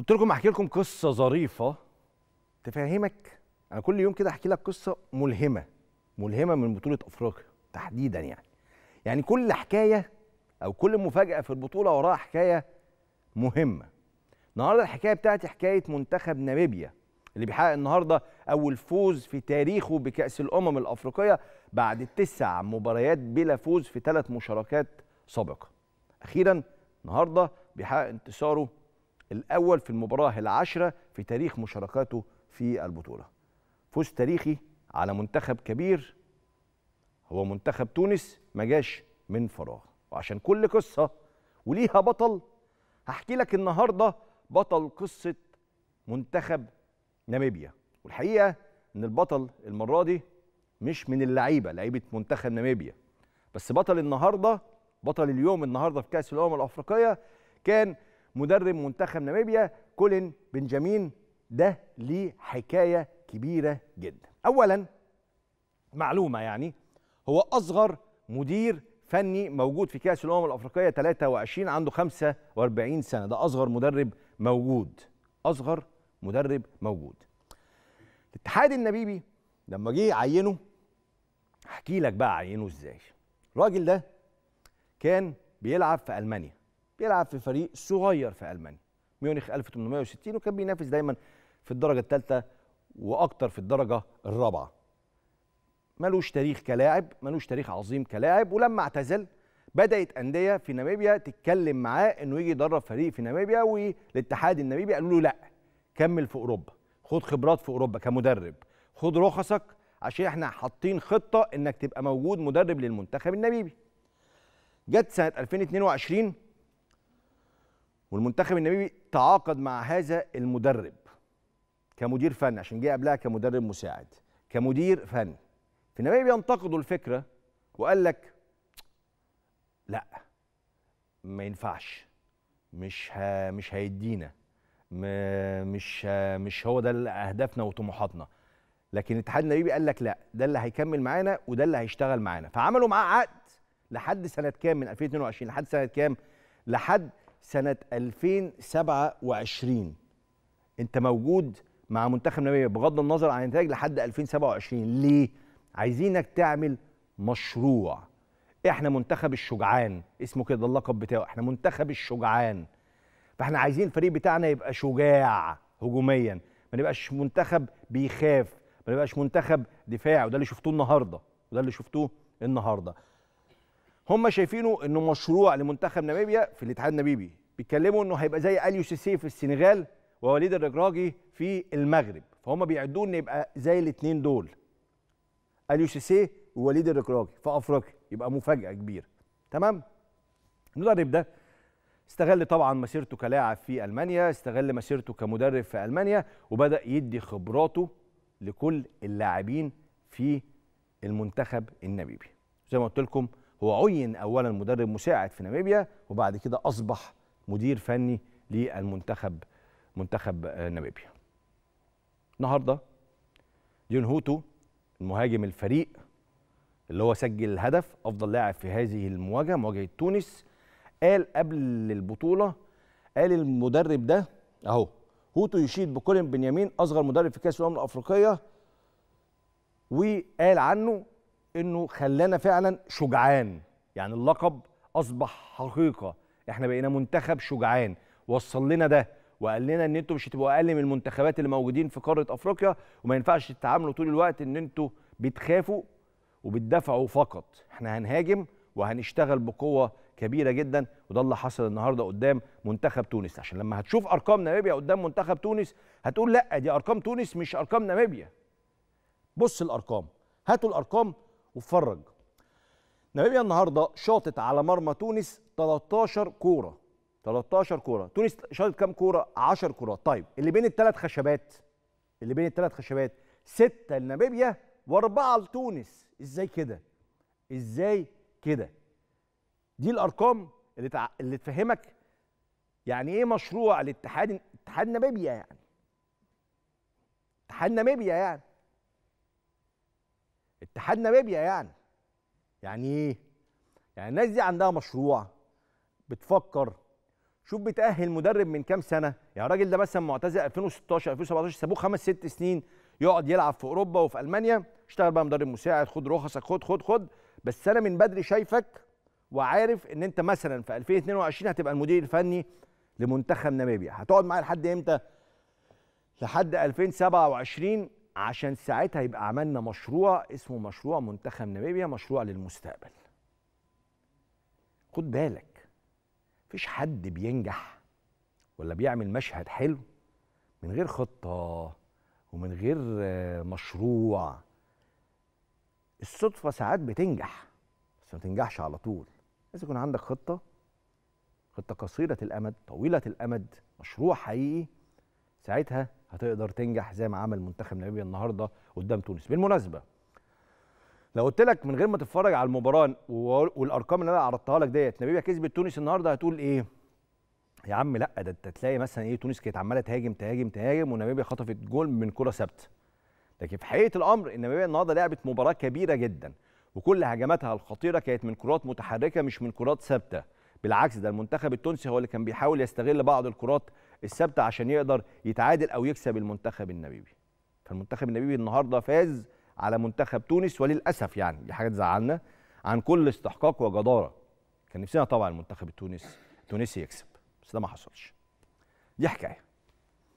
قلت لكم احكي لكم قصه ظريفه تفهمك انا كل يوم كده احكي لك قصه ملهمه ملهمه من بطوله افريقيا تحديدا يعني يعني كل حكايه او كل مفاجاه في البطوله وراها حكايه مهمه النهارده الحكايه بتاعتي حكايه منتخب ناميبيا اللي بيحقق النهارده اول فوز في تاريخه بكاس الامم الافريقيه بعد تسع مباريات بلا فوز في ثلاث مشاركات سابقه اخيرا النهارده بيحقق انتصاره الأول في المباراة العاشرة في تاريخ مشاركاته في البطولة فوز تاريخي على منتخب كبير هو منتخب تونس ما جاش من فراغ وعشان كل قصة وليها بطل هحكي لك النهاردة بطل قصة منتخب ناميبيا والحقيقة إن البطل المرة دي مش من اللعيبة لعيبة منتخب ناميبيا بس بطل النهاردة بطل اليوم النهاردة في كأس الأمم الأفريقية كان مدرب منتخب ناميبيا كولين بنجامين ده ليه حكايه كبيره جدا اولا معلومه يعني هو اصغر مدير فني موجود في كاس الامم الافريقيه 23 عنده 45 سنه ده اصغر مدرب موجود اصغر مدرب موجود الاتحاد النبيبي لما جه عينه احكي لك بقى عينه ازاي الراجل ده كان بيلعب في المانيا بيلعب في فريق صغير في المانيا ميونخ 1860 وكان بينافس دايما في الدرجه الثالثه واكتر في الدرجه الرابعه ملوش تاريخ كلاعب ملوش تاريخ عظيم كلاعب ولما اعتزل بدات انديه في ناميبيا تتكلم معاه انه يجي يدرب فريق في ناميبيا والاتحاد الناميبي قالوا له لا كمل في اوروبا خد خبرات في اوروبا كمدرب خد رخصك عشان احنا حاطين خطه انك تبقى موجود مدرب للمنتخب الناميبي جت سنه 2022 والمنتخب النبيبي تعاقد مع هذا المدرب كمدير فني عشان جه قبلها كمدرب مساعد كمدير فني في النبيبي بينتقدوا الفكره وقال لك لا ما ينفعش مش ها مش هيدينا مش ها مش هو ده اهدافنا وطموحاتنا لكن الاتحاد النبيبي قال لك لا ده اللي هيكمل معانا وده اللي هيشتغل معانا فعملوا معاه عقد لحد سنه كام من 2022 لحد سنه كام لحد سنة 2027 أنت موجود مع منتخب نبيل بغض النظر عن النتائج لحد 2027 ليه؟ عايزينك تعمل مشروع احنا منتخب الشجعان اسمه كده اللقب بتاعه احنا منتخب الشجعان فاحنا عايزين الفريق بتاعنا يبقى شجاع هجوميا ما نبقاش منتخب بيخاف ما نبقاش منتخب دفاع وده اللي شفتوه النهارده وده اللي شفتوه النهارده هم شايفينه انه مشروع لمنتخب ناميبيا في الاتحاد الناميبي بيتكلموا انه هيبقى زي اليو سيسي في السنغال ووليد الرجراجي في المغرب فهم بيعدوه انه يبقى زي الاثنين دول اليو سيسي ووليد الرجراجي في افريقيا يبقى مفاجاه كبيره تمام المدرب ده استغل طبعا مسيرته كلاعب في المانيا استغل مسيرته كمدرب في المانيا وبدا يدي خبراته لكل اللاعبين في المنتخب النبيبي زي ما قلت لكم هو عين اولا مدرب مساعد في ناميبيا وبعد كده اصبح مدير فني للمنتخب منتخب آه، ناميبيا النهارده ديون هوتو المهاجم الفريق اللي هو سجل الهدف افضل لاعب في هذه المواجهه مواجهه تونس قال قبل البطوله قال المدرب ده اهو هوتو يشيد بكولين بنيامين اصغر مدرب في كاس الامم الافريقيه وقال عنه انه خلانا فعلا شجعان يعني اللقب اصبح حقيقه احنا بقينا منتخب شجعان وصل لنا ده وقال لنا ان انتوا مش هتبقوا اقل من المنتخبات اللي موجودين في قاره افريقيا وما ينفعش تتعاملوا طول الوقت ان انتوا بتخافوا وبتدافعوا فقط احنا هنهاجم وهنشتغل بقوه كبيره جدا وده اللي حصل النهارده قدام منتخب تونس عشان لما هتشوف ارقام ناميبيا قدام منتخب تونس هتقول لا دي ارقام تونس مش ارقام ناميبيا بص الارقام هاتوا الارقام واتفرج ناميبيا النهارده شاطت على مرمى تونس 13 كوره 13 كوره تونس شاطت كام كوره 10 كورات طيب اللي بين الثلاث خشبات اللي بين الثلاث خشبات سته لناميبيا واربعه لتونس ازاي كده ازاي كده دي الارقام اللي تع... اللي تفهمك يعني ايه مشروع الاتحاد اتحاد ناميبيا يعني اتحاد ناميبيا يعني اتحاد ناميبيا يعني يعني ايه يعني الناس دي عندها مشروع بتفكر شوف بتاهل مدرب من كام سنه يعني الراجل ده مثلا معتزل 2016 2017 سابوه خمس ست سنين يقعد يلعب في اوروبا وفي المانيا اشتغل بقى مدرب مساعد خد رخصك خد خد خد بس انا من بدري شايفك وعارف ان انت مثلا في 2022 هتبقى المدير الفني لمنتخب ناميبيا هتقعد معايا لحد امتى لحد 2027 عشان ساعتها يبقى عملنا مشروع اسمه مشروع منتخب ناميبيا مشروع للمستقبل خد بالك مفيش حد بينجح ولا بيعمل مشهد حلو من غير خطة ومن غير آه، مشروع الصدفة ساعات بتنجح بس ما تنجحش على طول لازم يكون عندك خطة خطة قصيرة الأمد طويلة الأمد مشروع حقيقي ساعتها هتقدر تنجح زي ما عمل منتخب ناميبيا النهارده قدام تونس بالمناسبه لو قلت لك من غير ما تتفرج على المباراه والارقام اللي انا عرضتها لك ديت ناميبيا كسبت تونس النهارده هتقول ايه يا عم لا ده انت تلاقي مثلا ايه تونس كانت عماله تهاجم تهاجم تهاجم وناميبيا خطفت جول من كره ثابته لكن في حقيقه الامر ان ناميبيا النهارده لعبت مباراه كبيره جدا وكل هجماتها الخطيره كانت من كرات متحركه مش من كرات ثابته بالعكس ده المنتخب التونسي هو اللي كان بيحاول يستغل بعض الكرات السبت عشان يقدر يتعادل او يكسب المنتخب النبيبي فالمنتخب النبيبي النهارده فاز على منتخب تونس وللاسف يعني دي حاجه تزعلنا عن كل استحقاق وجداره كان نفسنا طبعا المنتخب التونس التونسي يكسب بس ده ما حصلش دي حكايه